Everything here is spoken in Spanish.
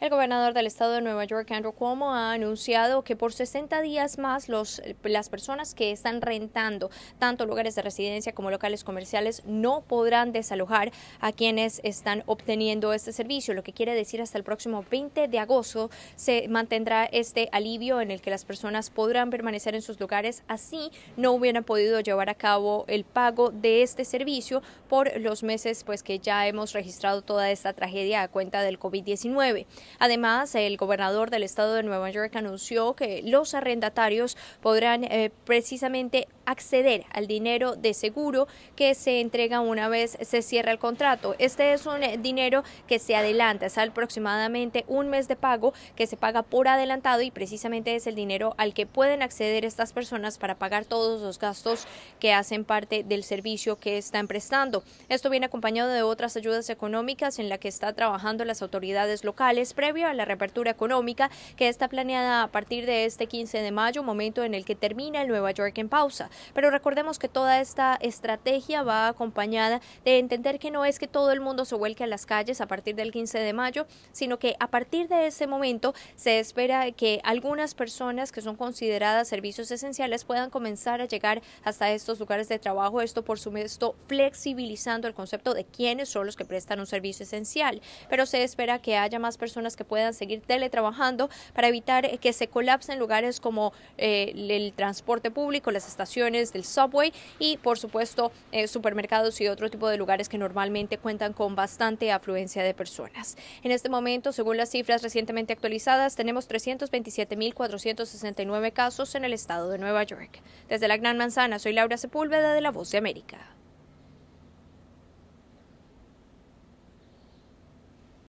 El gobernador del estado de Nueva York, Andrew Cuomo, ha anunciado que por 60 días más los, las personas que están rentando tanto lugares de residencia como locales comerciales no podrán desalojar a quienes están obteniendo este servicio, lo que quiere decir hasta el próximo 20 de agosto se mantendrá este alivio en el que las personas podrán permanecer en sus lugares, así no hubieran podido llevar a cabo el pago de este servicio por los meses pues que ya hemos registrado toda esta tragedia a cuenta del COVID-19. Además, el gobernador del estado de Nueva York anunció que los arrendatarios podrán eh, precisamente acceder al dinero de seguro que se entrega una vez se cierra el contrato. Este es un eh, dinero que se adelanta, es aproximadamente un mes de pago que se paga por adelantado y precisamente es el dinero al que pueden acceder estas personas para pagar todos los gastos que hacen parte del servicio que están prestando. Esto viene acompañado de otras ayudas económicas en la que está trabajando las autoridades locales previo a la reapertura económica que está planeada a partir de este 15 de mayo, momento en el que termina el Nueva York en pausa. Pero recordemos que toda esta estrategia va acompañada de entender que no es que todo el mundo se vuelque a las calles a partir del 15 de mayo, sino que a partir de ese momento se espera que algunas personas que son consideradas servicios esenciales puedan comenzar a llegar hasta estos lugares de trabajo. Esto, por supuesto, flexibilizando el concepto de quiénes son los que prestan un servicio esencial. Pero se espera que haya más personas que puedan seguir teletrabajando para evitar que se colapsen lugares como eh, el transporte público, las estaciones del subway y por supuesto eh, supermercados y otro tipo de lugares que normalmente cuentan con bastante afluencia de personas. En este momento, según las cifras recientemente actualizadas, tenemos 327.469 casos en el estado de Nueva York. Desde la Gran Manzana, soy Laura Sepúlveda de La Voz de América.